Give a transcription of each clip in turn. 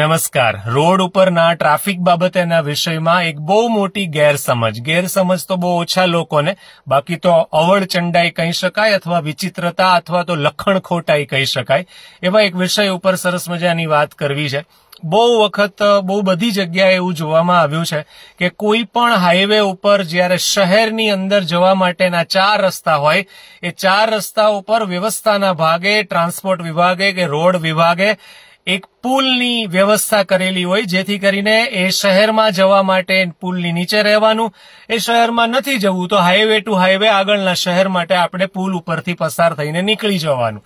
નમસ્કાર રોડ ઉપરના ટ્રાફિક બાબતેના વિષયમાં એક બહુ મોટી ગેરસમજ ગેરસમજ તો બહુ ઓછા લોકોને બાકી તો અવળ ચંડાઈ કહી શકાય અથવા વિચિત્રતા અથવા તો લખણ ખોટાઈ કહી શકાય એવા એક વિષય ઉપર સરસ મજાની વાત કરવી છે બહુ વખત બહુ બધી જગ્યાએ એવું જોવામાં આવ્યું છે કે કોઈ પણ હાઈવે ઉપર જ્યારે શહેરની અંદર જવા માટેના ચાર રસ્તા હોય એ ચાર રસ્તા ઉપર વ્યવસ્થાના ભાગે ટ્રાન્સપોર્ટ વિભાગે કે રોડ વિભાગે એક પુલની વ્યવસ્થા કરેલી હોય જેથી કરીને એ શહેરમાં જવા માટે પુલની નીચે રહેવાનું એ શહેરમાં નથી જવું તો હાઈવે ટુ હાઈવે આગળના શહેર માટે આપણે પુલ ઉપરથી પસાર થઈને નીકળી જવાનું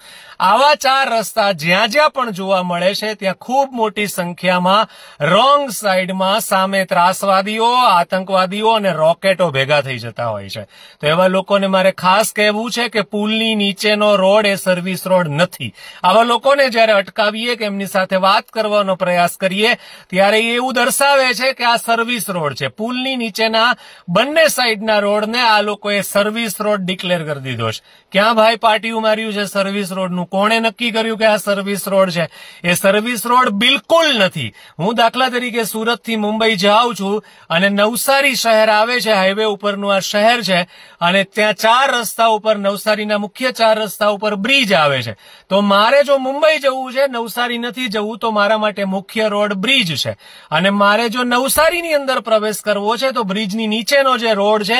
આવા ચાર રસ્તા જ્યાં જ્યાં પણ જોવા મળે છે ત્યાં ખૂબ મોટી સંખ્યામાં રોંગ સાઈડમાં સામે ત્રાસવાદીઓ આતંકવાદીઓ અને રોકેટો ભેગા થઈ જતા હોય છે તો એવા લોકોને મારે ખાસ કહેવું છે કે પુલની નીચેનો રોડ એ સર્વિસ રોડ નથી આવા લોકોને જ્યારે અટકાવીએ કે એમની એમની સાથે વાત કરવાનો પ્રયાસ કરીએ ત્યારે એવું દર્શાવે છે કે આ સર્વિસ રોડ છે પુલની નીચેના બંને સાઈડના રોડને આ લોકોએ સર્વિસ રોડ ડિક્લેર કરી દીધો છે ક્યાં ભાઈ પાટીયું માર્યું છે સર્વિસ રોડનું કોણે નક્કી કર્યું કે આ સર્વિસ રોડ છે એ સર્વિસ રોડ બિલકુલ નથી હું દાખલા તરીકે સુરતથી મુંબઈ જાઉં છું અને નવસારી શહેર આવે છે હાઈવે ઉપરનું આ શહેર છે અને ત્યાં ચાર રસ્તા ઉપર નવસારીના મુખ્ય ચાર રસ્તા ઉપર બ્રિજ આવે છે તો મારે જો મુંબઈ જવું છે નવસારી નથી નથી જવું તો મારા માટે મુખ્ય રોડ બ્રિજ છે અને મારે જો નવસારીની અંદર પ્રવેશ કરવો છે તો બ્રિજની નીચેનો જે રોડ છે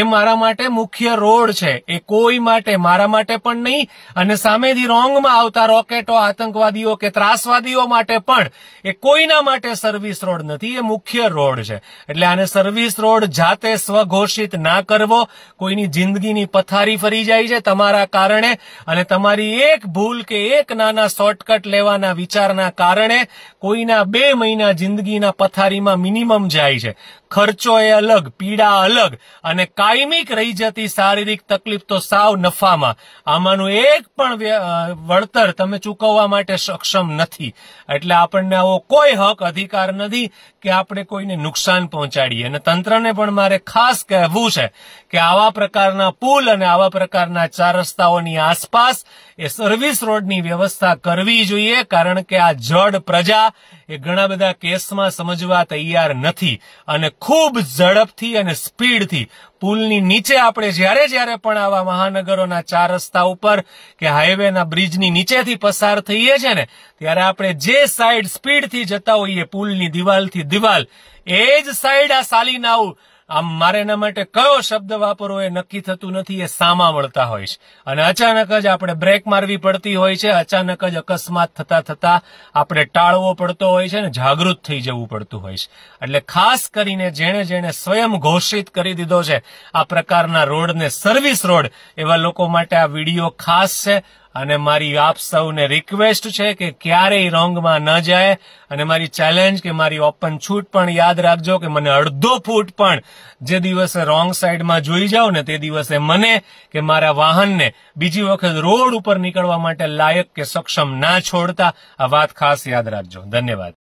એ મારા માટે મુખ્ય રોડ છે એ કોઈ માટે મારા માટે પણ નહીં અને સામેથી રોંગમાં આવતા રોકેટો આતંકવાદીઓ કે ત્રાસવાદીઓ માટે પણ એ કોઈના માટે સર્વિસ રોડ નથી એ મુખ્ય રોડ છે એટલે આને સર્વિસ રોડ જાતે સ્વઘોષિત ના કરવો કોઈની જિંદગીની પથારી ફરી જાય છે તમારા કારણે અને તમારી એક ભૂલ કે એક નાના શોર્ટકટ લેવાના વિચાર ભ્રષ્ટાચારના કારણે કોઈના બે મહિના જિંદગીના પથારીમાં મિનિમમ જાય છે ખર્ચો એ અલગ પીડા અલગ અને કાયમિક રહી જતી શારીરિક તકલીફ તો સાવ નફામાં આમાંનું એક પણ વળતર તમે ચૂકવવા માટે સક્ષમ નથી એટલે આપણને આવો કોઈ હક અધિકાર નથી કે આપણે કોઈને નુકસાન પહોંચાડીએ અને તંત્રને પણ મારે ખાસ કહેવું છે કે આવા પ્રકારના પુલ અને આવા પ્રકારના ચાર રસ્તાઓની આસપાસ એ સર્વિસ રોડની વ્યવસ્થા કરવી જોઈએ કારણ કે આ જડ પ્રજા એ ઘણા બધા કેસમાં સમજવા તૈયાર નથી અને ખૂબ ઝડપથી અને સ્પીડથી પુલની નીચે આપણે જ્યારે જ્યારે પણ આવા મહાનગરોના ચાર રસ્તા ઉપર કે હાઈવેના બ્રિજની નીચેથી પસાર થઈએ છે ને ત્યારે આપણે જે સાઈડ સ્પીડથી જતા હોઈએ પુલની દિવાલથી દિવાલ એ જ સાઈડ આ સાલીનાઉ આમ મારે એના માટે કયો શબ્દ વાપરવો એ નક્કી થતું નથી એ સામા વળતા હોય છે અને અચાનક જ આપણે બ્રેક મારવી પડતી હોય છે અચાનક જ અકસ્માત થતા થતા આપણે ટાળવો પડતો હોય છે અને જાગૃત થઈ જવું પડતું હોય છે એટલે ખાસ કરીને જેણે જેણે સ્વયં ઘોષિત કરી દીધો છે આ પ્રકારના રોડને સર્વિસ રોડ એવા લોકો માટે આ વિડીયો ખાસ છે અને મારી આપ સૌને રિક્વેસ્ટ છે કે ક્યારેય રોંગમાં ન જાય અને મારી ચેલેન્જ કે મારી ઓપન છૂટ પણ યાદ રાખજો કે મને અડધો ફૂટ પણ જે દિવસે રોંગ સાઈડમાં જોઈ જાઉં ને તે દિવસે મને કે મારા વાહનને બીજી વખત રોડ ઉપર નીકળવા માટે લાયક કે સક્ષમ ના છોડતા આ વાત ખાસ યાદ રાખજો ધન્યવાદ